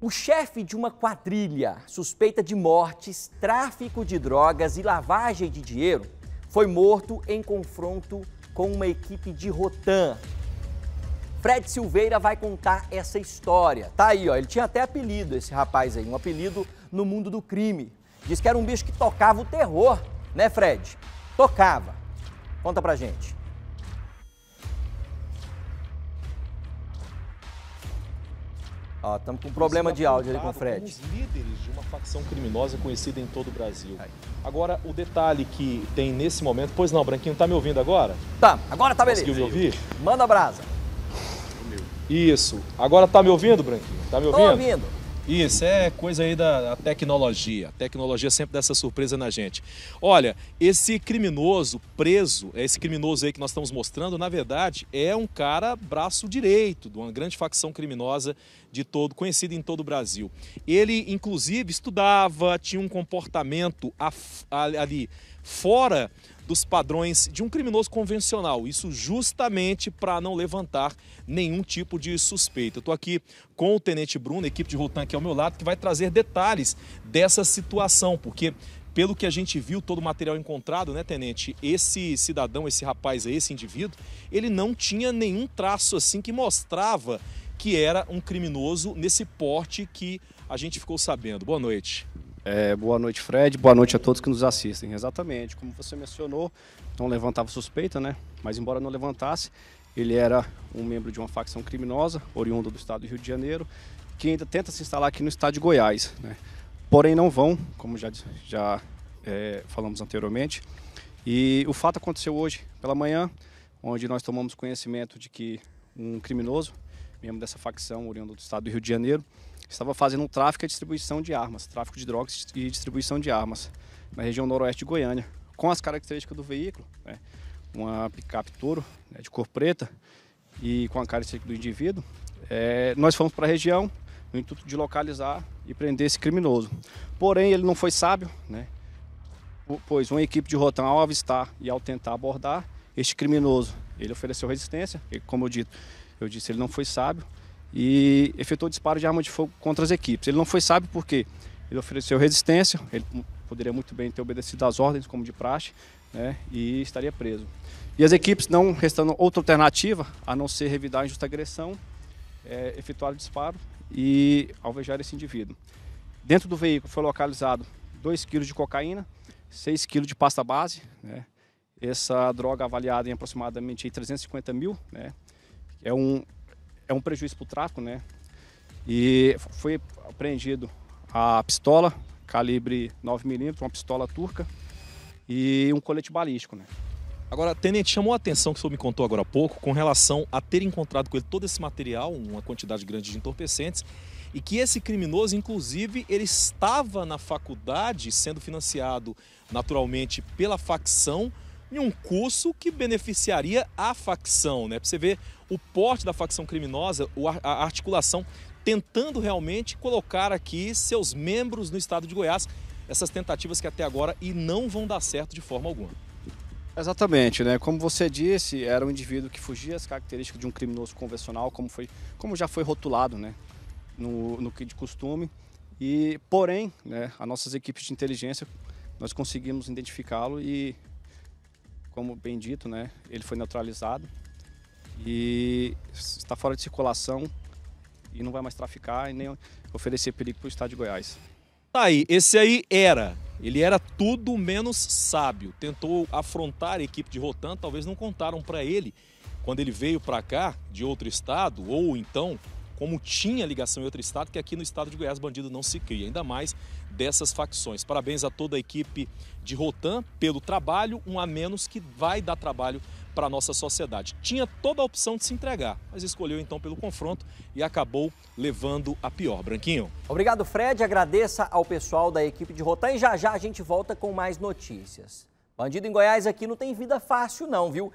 O chefe de uma quadrilha suspeita de mortes, tráfico de drogas e lavagem de dinheiro foi morto em confronto com uma equipe de Rotan. Fred Silveira vai contar essa história. Tá aí, ó. Ele tinha até apelido, esse rapaz aí, um apelido no mundo do crime. Diz que era um bicho que tocava o terror, né, Fred? Tocava. Conta pra gente. Ó, estamos com um problema de áudio ali com o Fred. Os líderes de uma facção criminosa conhecida em todo o Brasil. Agora, o detalhe que tem nesse momento... Pois não, Branquinho, tá me ouvindo agora? Tá, agora tá beleza. Conseguiu me ouvir? Manda brasa. Isso. Agora tá me ouvindo, Branquinho? Tá me ouvindo? Tô ouvindo. Isso, é coisa aí da, tecnologia. A tecnologia sempre dá essa surpresa na gente. Olha, esse criminoso preso, é esse criminoso aí que nós estamos mostrando, na verdade, é um cara braço direito de uma grande facção criminosa de todo, conhecida em todo o Brasil. Ele, inclusive, estudava, tinha um comportamento ali fora dos padrões de um criminoso convencional. Isso justamente para não levantar nenhum tipo de suspeita. Estou aqui com o Tenente Bruno, equipe de Rutan aqui ao meu lado, que vai trazer detalhes dessa situação, porque pelo que a gente viu, todo o material encontrado, né, tenente? Esse cidadão, esse rapaz esse indivíduo, ele não tinha nenhum traço assim que mostrava que era um criminoso nesse porte que a gente ficou sabendo. Boa noite. É, boa noite, Fred. Boa noite a todos que nos assistem. Exatamente, como você mencionou, não levantava suspeita, né? Mas embora não levantasse, ele era um membro de uma facção criminosa, oriunda do estado do Rio de Janeiro, que ainda tenta se instalar aqui no estado de Goiás. Né? Porém, não vão, como já, já é, falamos anteriormente. E o fato aconteceu hoje pela manhã, onde nós tomamos conhecimento de que um criminoso, membro dessa facção, oriundo do estado do Rio de Janeiro, estava fazendo um tráfico e distribuição de armas, tráfico de drogas e distribuição de armas na região noroeste de Goiânia. Com as características do veículo, né, uma picape touro né, de cor preta e com a característica do indivíduo, é, nós fomos para a região no intuito de localizar e prender esse criminoso. Porém, ele não foi sábio, né, pois uma equipe de Rotan, ao avistar e ao tentar abordar este criminoso, ele ofereceu resistência, e como eu dito, eu disse, ele não foi sábio, e efetuou disparo de arma de fogo contra as equipes. Ele não foi sábio porque ele ofereceu resistência, ele poderia muito bem ter obedecido às ordens, como de praxe, né, e estaria preso. E as equipes, não restando outra alternativa a não ser revidar a injusta agressão, é, efetuaram disparo e alvejaram esse indivíduo. Dentro do veículo foi localizado 2 kg de cocaína, 6 kg de pasta base, né, essa droga avaliada em aproximadamente 350 mil, né, é um é um prejuízo para o tráfico, né? E foi apreendido a pistola, calibre 9mm, uma pistola turca e um colete balístico, né? Agora, Tenente, chamou a atenção que o senhor me contou agora há pouco com relação a ter encontrado com ele todo esse material, uma quantidade grande de entorpecentes, e que esse criminoso, inclusive, ele estava na faculdade sendo financiado naturalmente pela facção em um curso que beneficiaria a facção, né? Para você ver o porte da facção criminosa, a articulação tentando realmente colocar aqui seus membros no estado de Goiás, essas tentativas que até agora e não vão dar certo de forma alguma. Exatamente, né? Como você disse, era um indivíduo que fugia as características de um criminoso convencional, como, foi, como já foi rotulado, né? No, no que de costume. E, porém, né, as nossas equipes de inteligência, nós conseguimos identificá-lo e como bem dito, né, ele foi neutralizado e está fora de circulação e não vai mais traficar e nem oferecer perigo para o estado de Goiás. Tá aí, esse aí era. Ele era tudo menos sábio. Tentou afrontar a equipe de Rotan, talvez não contaram para ele quando ele veio para cá de outro estado ou então como tinha ligação em outro estado, que aqui no estado de Goiás bandido não se cria, ainda mais dessas facções. Parabéns a toda a equipe de Rotan pelo trabalho, um a menos que vai dar trabalho para a nossa sociedade. Tinha toda a opção de se entregar, mas escolheu então pelo confronto e acabou levando a pior. Branquinho. Obrigado, Fred. Agradeça ao pessoal da equipe de Rotan e já já a gente volta com mais notícias. Bandido em Goiás aqui não tem vida fácil não, viu?